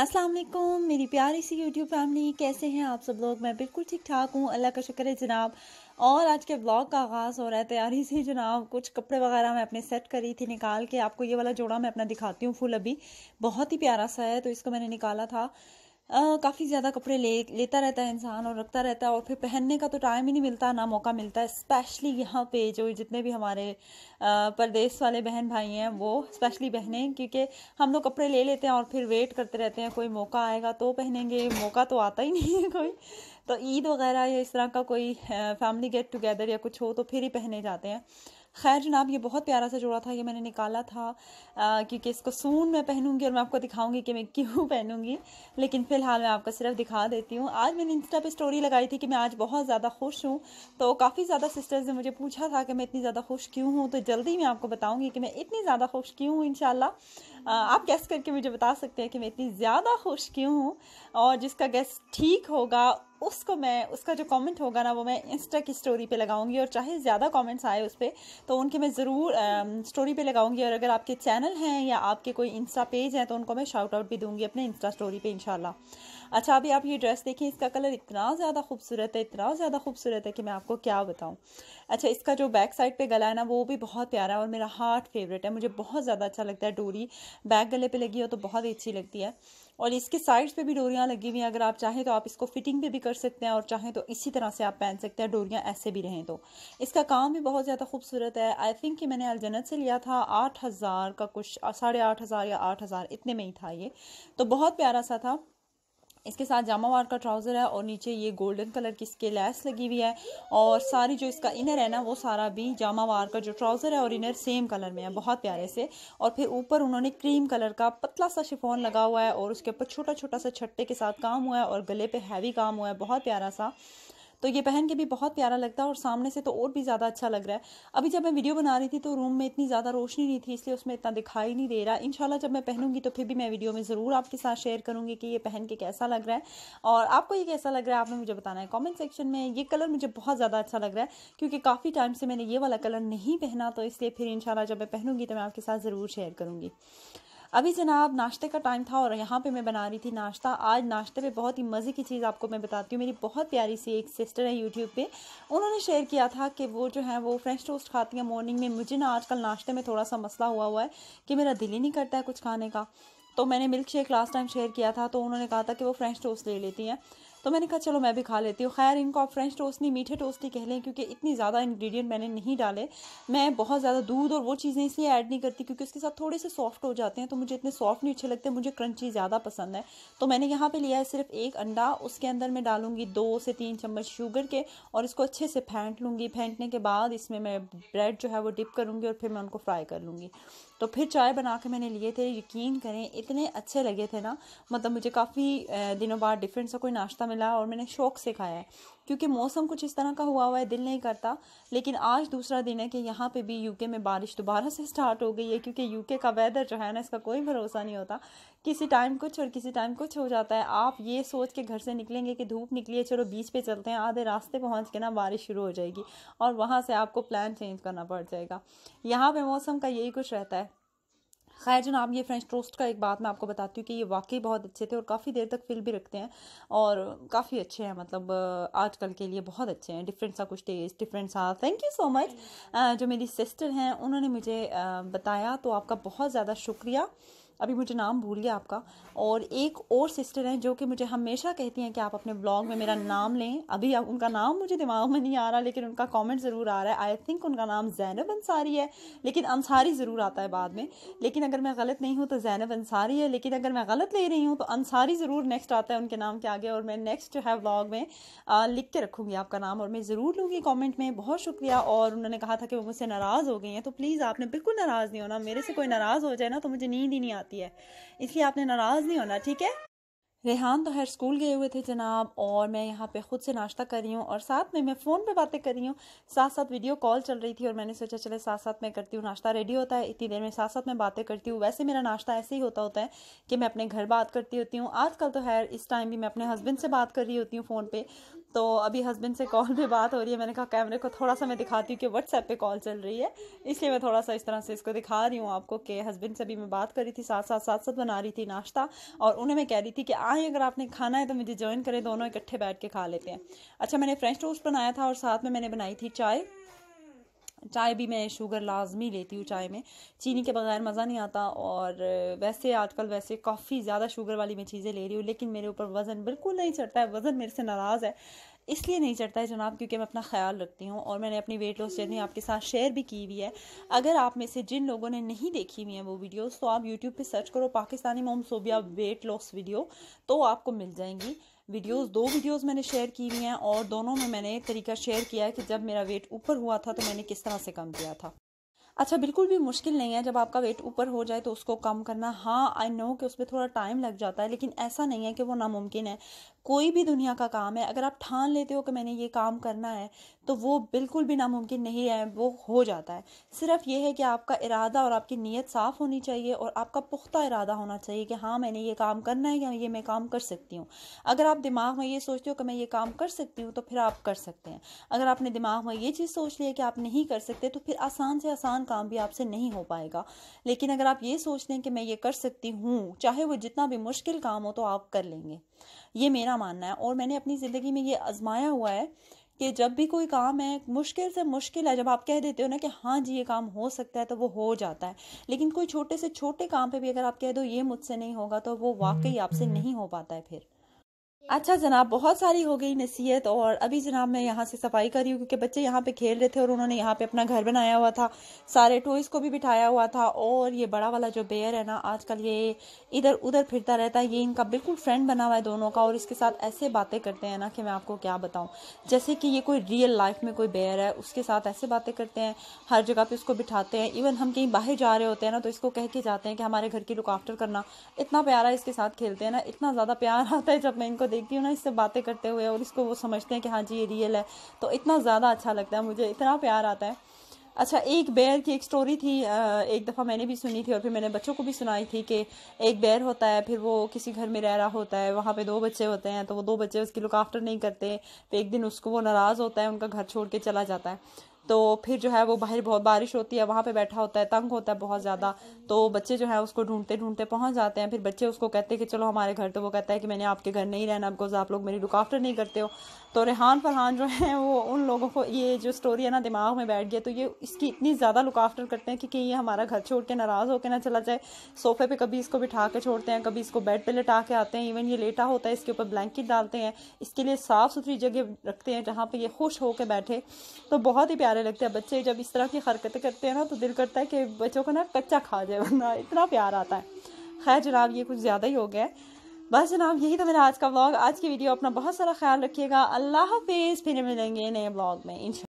अस्सलाम वालेकुम मेरी प्यारी सी यूट्यूब फैमिली कैसे हैं आप सब लोग मैं बिल्कुल ठीक ठाक हूँ अल्लाह का शुक्र है जनाब और आज के ब्लॉग का आगाज़ हो रहा है तैयारी से जनाब कुछ कपड़े वगैरह मैं अपने सेट करी थी निकाल के आपको ये वाला जोड़ा मैं अपना दिखाती हूँ फुल अभी बहुत ही प्यारा सा है तो इसको मैंने निकाला था काफ़ी ज़्यादा कपड़े ले लेता रहता है इंसान और रखता रहता है और फिर पहनने का तो टाइम ही नहीं मिलता ना मौका मिलता है स्पेशली यहाँ पे जो जितने भी हमारे परदेश वाले बहन भाई हैं वो स्पेशली पहने क्योंकि हम लोग कपड़े ले लेते हैं और फिर वेट करते रहते हैं कोई मौका आएगा तो पहनेंगे मौका तो आता ही नहीं है कोई तो ईद वगैरह या इस तरह का कोई फैमिली गेट टुगेदर या कुछ हो तो फिर ही पहने जाते हैं खैर जनाब ये बहुत प्यारा सा जोड़ा था ये मैंने निकाला था क्योंकि इसको सून मैं पहनूंगी और मैं आपको दिखाऊंगी कि मैं क्यों पहनूंगी लेकिन फ़िलहाल मैं आपको सिर्फ दिखा देती हूँ आज मैंने इंस्टा पे स्टोरी लगाई थी कि मैं आज बहुत ज़्यादा खुश हूँ तो काफ़ी ज़्यादा सिस्टर्स ने मुझे पूछा था कि मैं इतनी ज़्यादा खुश क्यों हूँ तो जल्दी मैं आपको बताऊँगी कि मैं इतनी ज़्यादा खुश क्यों हूँ इन आप गैस करके मुझे बता सकते हैं कि मैं इतनी ज़्यादा खुश क्यों हूँ और जिसका गैस ठीक होगा उसको मैं उसका जो कमेंट होगा ना वो मैं इंस्टा की स्टोरी पे लगाऊंगी और चाहे ज़्यादा कमेंट्स आए उस पर तो उनके मैं ज़रूर स्टोरी पे लगाऊंगी और अगर आपके चैनल हैं या आपके कोई इंस्टा पेज हैं तो उनको मैं शाउट आउट भी दूंगी अपने इंस्टा स्टोरी पे इंशाल्लाह अच्छा अभी आप ये ड्रेस देखें इसका कलर इतना ज़्यादा खूबसूरत है इतना ज़्यादा खूबसूरत है कि मैं आपको क्या बताऊँ अच्छा इसका जो बैक साइड पे गला है ना वो भी बहुत प्यारा है और मेरा हार्ट फेवरेट है मुझे बहुत ज़्यादा अच्छा लगता है डोरी बैक गले पर लगी हो तो बहुत ही अच्छी लगती है और इसके साइड्स पे भी डोरियाँ लगी हुई हैं अगर आप चाहें तो आप इसको फिटिंग पे भी कर सकते हैं और चाहें तो इसी तरह से आप पहन सकते हैं डोरियाँ ऐसे भी रहें तो इसका काम भी बहुत ज़्यादा खूबसूरत है आई थिंक कि मैंने अलजनत से लिया था आठ हज़ार का कुछ साढ़े आठ हज़ार या आठ हज़ार इतने में ही था ये तो बहुत प्यारा सा था इसके साथ जामावार का ट्राउज़र है और नीचे ये गोल्डन कलर की इसके लेस लगी हुई है और सारी जो इसका इनर है ना वो सारा भी जामावार का जो ट्राउज़र है और इनर सेम कलर में है बहुत प्यारे से और फिर ऊपर उन्होंने क्रीम कलर का पतला सा शिफोन लगा हुआ है और उसके ऊपर छोटा छोटा सा छट्टे के साथ काम हुआ है और गले पर हैवी काम हुआ है बहुत प्यारा सा तो ये पहन के भी बहुत प्यारा लगता है और सामने से तो और भी ज़्यादा अच्छा लग रहा है अभी जब मैं वीडियो बना रही थी तो रूम में इतनी ज़्यादा रोशनी नहीं थी इसलिए उसमें इतना दिखाई नहीं दे रहा इन जब मैं पहनूंगी तो फिर भी मैं वीडियो में ज़रूर आपके साथ शेयर करूँगी कि ये पहन के कैसा लग रहा है और आपको ये कैसा लग रहा है आपने मुझे बताना है कॉमेंट सेक्शन में ये कलर मुझे बहुत ज़्यादा अच्छा लग रहा है क्योंकि काफ़ी टाइम से मैंने ये वाला कलर नहीं पहना तो इसलिए फिर इन जब मैं पहनूंगी तो मैं आपके साथ ज़रूर शेयर करूँगी अभी जनाब नाश्ते का टाइम था और यहाँ पे मैं बना रही थी नाश्ता आज नाश्ते पे बहुत ही मज़े की चीज़ आपको मैं बताती हूँ मेरी बहुत प्यारी सी एक सिस्टर है यूट्यूब पे उन्होंने शेयर किया था कि वो जो है वो फ्रेंच टोस्ट खाती हैं मॉर्निंग में मुझे ना आजकल नाश्ते में थोड़ा सा मसला हुआ हुआ है कि मेरा दिल ही नहीं करता है कुछ खाने का तो मैंने milk shake last time share किया था तो उन्होंने कहा था कि वो फ्रेंच टोस्ट ले लेती हैं तो मैंने कहा चलो मैं भी खा लेती हूँ खैर इनको आप फ्रेंच टोस्ट नहीं मीठे टोस्ट ही कह लें क्योंकि इतनी ज़्यादा इंग्रेडिएंट मैंने नहीं डाले मैं बहुत ज़्यादा दूध और वो चीज़ें इसलिए ऐड नहीं करती क्योंकि उसके साथ थोड़े से सॉफ्ट हो जाते हैं तो मुझे इतने सॉफ्ट नहीं अच्छे लगते मुझे क्रंची ज़्यादा पसंद है तो मैंने यहाँ पर लिया है सिर्फ एक अंडा उसके अंदर मैं डालूंगी दो से तीन चम्मच शुगर के और इसको अच्छे से फेंट लूँगी फेंटने के बाद इसमें मैं ब्रेड जो है वो डिप करूँगी और फिर मैं उनको फ्राई कर लूँगी तो फिर चाय बना के मैंने लिए थे यकीन करें इतने अच्छे लगे थे ना मतलब मुझे काफ़ी दिनों बाद डिफरेंट सा कोई नाश्ता मिला और मैंने शौक से खाया है क्योंकि मौसम कुछ इस तरह का हुआ हुआ है दिल नहीं करता लेकिन आज दूसरा दिन है कि यहाँ पे भी यूके में बारिश दोबारा से स्टार्ट हो गई है क्योंकि यूके का वेदर जो है ना इसका कोई भरोसा नहीं होता किसी टाइम कुछ और किसी टाइम कुछ हो जाता है आप ये सोच के घर से निकलेंगे कि धूप निकली है चलो बीच पे चलते हैं आधे रास्ते पहुँच के ना बारिश शुरू हो जाएगी और वहाँ से आपको प्लान चेंज करना पड़ जाएगा यहाँ पर मौसम का यही कुछ रहता है खैर जनाब ये फ्रेंच टोस्ट का एक बात मैं आपको बताती हूँ कि ये वाकई बहुत अच्छे थे और काफ़ी देर तक फिल भी रखते हैं और काफ़ी अच्छे हैं मतलब आजकल के लिए बहुत अच्छे हैं डिफरेंट सा कुछ टेस्ट डिफरेंट सा थैंक यू सो मच जो मेरी सिस्टर हैं उन्होंने मुझे बताया तो आपका बहुत ज़्यादा शुक्रिया अभी मुझे नाम भूल गया आपका और एक और सिस्टर हैं जो कि मुझे हमेशा कहती हैं कि आप अपने ब्लॉग में मेरा नाम लें अभी आप उनका नाम मुझे दिमाग में नहीं आ रहा लेकिन उनका कमेंट ज़रूर आ रहा है आई थिंक उनका नाम जैनब अंसारी है लेकिन अंसारी ज़रूर आता है बाद में लेकिन अगर मैं गलत नहीं हूँ तो जैनब अंसारी है लेकिन अगर मैं गलत ले रही हूँ तो अंसारी ज़रूर नेक्स्ट आता है उनके नाम के आगे और मैं नेक्स्ट जो है ब्लॉग में लिख के रखूँगी आपका नाम और मैं ज़रूर लूँगी कॉमेंट में बहुत शुक्रिया और उन्होंने कहा था कि वो मुझसे नाराज़ हो गई हैं तो प्लीज़ आपने बिल्कुल नाराज़ नहीं होना मेरे से कोई नाराज़ हो जाए ना तो मुझे नींद ही नहीं आती जाती है इसलिए आपने नाराज़ नहीं होना ठीक है रेहान तो हर स्कूल गए हुए थे जनाब और मैं यहाँ पे ख़ुद से नाश्ता कर रही हूँ और साथ में मैं फ़ोन पे बातें कर रही हूँ साथ साथ वीडियो कॉल चल रही थी और मैंने सोचा चले साथ साथ मैं करती हूँ नाश्ता रेडी होता है इतनी देर में साथ साथ मैं बातें करती हूँ वैसे मेरा नाश्ता ऐसे ही होता होता है कि मैं अपने घर बात करती होती हूँ आजकल तो खैर इस टाइम भी मैं अपने हस्बैंड से बात कर रही होती हूँ फ़ोन पर तो अभी हस्बैंड से कॉल पे बात हो रही है मैंने कहा कैमरे को थोड़ा सा मैं दिखाती हूँ कि व्हाट्सएप पे कॉल चल रही है इसलिए मैं थोड़ा सा इस तरह से इसको दिखा रही हूँ आपको कि हस्बैंड से भी मैं बात कर रही थी साथ साथ साथ साथ बना रही थी नाश्ता और उन्हें मैं कह रही थी कि आए अगर आपने खाना है तो मुझे ज्वाइन करें दोनों इकट्ठे बैठ के खा लेते हैं अच्छा मैंने फ्रेंच टोस्ट बनाया था और साथ में मैंने बनाई थी चाय चाय भी मैं शुगर लाजमी लेती हूँ चाय में चीनी के बगैर मज़ा नहीं आता और वैसे आजकल वैसे काफ़ी ज़्यादा शुगर वाली मैं चीज़ें ले रही हूँ लेकिन मेरे ऊपर वज़न बिल्कुल नहीं चढ़ता है वज़न मेरे से नाराज़ है इसलिए नहीं चढ़ता है जनाब क्योंकि मैं अपना ख्याल रखती हूँ और मैंने अपनी वेट लॉस जर्नी आपके साथ शेयर भी की हुई है अगर आप में से जिन लोगों ने नहीं देखी हुई है वो वीडियोस तो आप यूट्यूब पे सर्च करो पाकिस्तानी मोम सोबिया वेट लॉस वीडियो तो आपको मिल जाएंगी वीडियोस दो वीडियोस मैंने शेयर की हुई हैं और दोनों में मैंने तरीका शेयर किया है कि जब मेरा वेट ऊपर हुआ था तो मैंने किस तरह से कम किया था अच्छा बिल्कुल भी मुश्किल नहीं है जब आपका वेट ऊपर हो जाए तो उसको कम करना हाँ आई नो कि उसमें थोड़ा टाइम लग जाता है लेकिन ऐसा नहीं है कि वो नामुमकिन है कोई भी दुनिया का काम है अगर आप ठान लेते हो कि मैंने ये काम करना है तो वो बिल्कुल भी नामुमकिन नहीं है वो हो जाता है सिर्फ ये है कि आपका इरादा और आपकी नीयत साफ़ होनी चाहिए और आपका पुख्ता इरादा होना चाहिए कि हाँ मैंने ये काम करना है या ये मैं काम कर सकती हूँ अगर आप दिमाग में ये सोचते हो कि मैं ये काम कर सकती हूँ तो फिर आप कर सकते हैं अगर आपने दिमाग में ये चीज़ सोच लिया कि आप नहीं कर सकते तो फिर आसान से आसान काम भी आपसे नहीं हो पाएगा लेकिन अगर आप ये सोच लें कि मैं ये कर सकती हूँ चाहे वो जितना भी मुश्किल काम हो तो आप कर लेंगे ये मेरा मानना है और मैंने अपनी ज़िंदगी में ये आजमाया हुआ है कि जब भी कोई काम है मुश्किल से मुश्किल है जब आप कह देते हो ना कि हाँ जी ये काम हो सकता है तो वो हो जाता है लेकिन कोई छोटे से छोटे काम पे भी अगर आप कह दो ये मुझसे नहीं होगा तो वो वाकई आपसे नहीं हो पाता है फिर अच्छा जनाब बहुत सारी हो गई नसीहत और अभी जनाब मैं यहाँ से सफाई कर रही हूँ क्योंकि बच्चे यहाँ पे खेल रहे थे और उन्होंने यहाँ पे अपना घर बनाया हुआ था सारे टॉयज़ को भी बिठाया हुआ था और ये बड़ा वाला जो बेयर है ना आजकल ये इधर उधर फिरता रहता है ये इनका बिल्कुल फ्रेंड बना हुआ है दोनों का और इसके साथ ऐसे बातें करते हैं ना कि मैं आपको क्या बताऊँ जैसे कि ये कोई रियल लाइफ में कोई बेयर है उसके साथ ऐसे बातें करते हैं हर जगह पर उसको बिठाते हैं इवन हम कहीं बाहर जा रहे होते हैं ना तो इसको कह के जाते हैं कि हमारे घर की रुकावटर करना इतना प्यारा इसके साथ खेलते हैं ना इतना ज़्यादा प्यार आता है जब मैं इनको देखती हूँ ना इससे बातें करते हुए और इसको वो समझते हैं कि हाँ जी ये रियल है तो इतना ज़्यादा अच्छा लगता है मुझे इतना प्यार आता है अच्छा एक बैर की एक स्टोरी थी एक दफ़ा मैंने भी सुनी थी और फिर मैंने बच्चों को भी सुनाई थी कि एक बैर होता है फिर वो किसी घर में रह रहा होता है वहाँ पे दो बच्चे होते हैं तो वो दो बच्चे उसकी लुक आफ्टर नहीं करते फिर तो एक दिन उसको वो नाराज़ होता है उनका घर छोड़ के चला जाता है तो फिर जो है वो बाहर बहुत बारिश होती है वहाँ पे बैठा होता है तंग होता है बहुत ज़्यादा तो बच्चे जो है उसको ढूंढते ढूंढते पहुँच जाते हैं फिर बच्चे उसको कहते हैं कि चलो हमारे घर तो वो कहता है कि मैंने आपके घर नहीं रहना बिकॉज आप लोग मेरी रुकावटें नहीं करते हो तो रेहान फरहान जो है वो उन लोगों को ये जो स्टोरी है ना दिमाग में बैठ गया तो ये इसकी इतनी ज़्यादा रुकावटर करते हैं कि, कि ये हमारा घर छोड़ के नाराज़ होकर ना चला जाए सोफे पर कभी इसको बिठा के छोड़ते हैं कभी इसको बेड पर लेटा के आते हैं इवन ये लेटा होता है इसके ऊपर ब्लैंकेट डालते हैं इसके लिए साफ़ सुथरी जगह रखते हैं जहाँ पर ये खुश होकर बैठे तो बहुत ही प्यार प्यारे लगते हैं बच्चे जब इस तरह की हरकतें करते हैं ना तो दिल करता है कि बच्चों को ना कच्चा खा जाए वरना इतना प्यार आता है खैर जनाब ये कुछ ज़्यादा ही हो गया है बस जनाब यही तो मेरा आज का ब्लॉग आज की वीडियो अपना बहुत सारा ख्याल रखिएगा अल्लाह हाफिज़ फिर मिलेंगे नए ब्लॉग में इन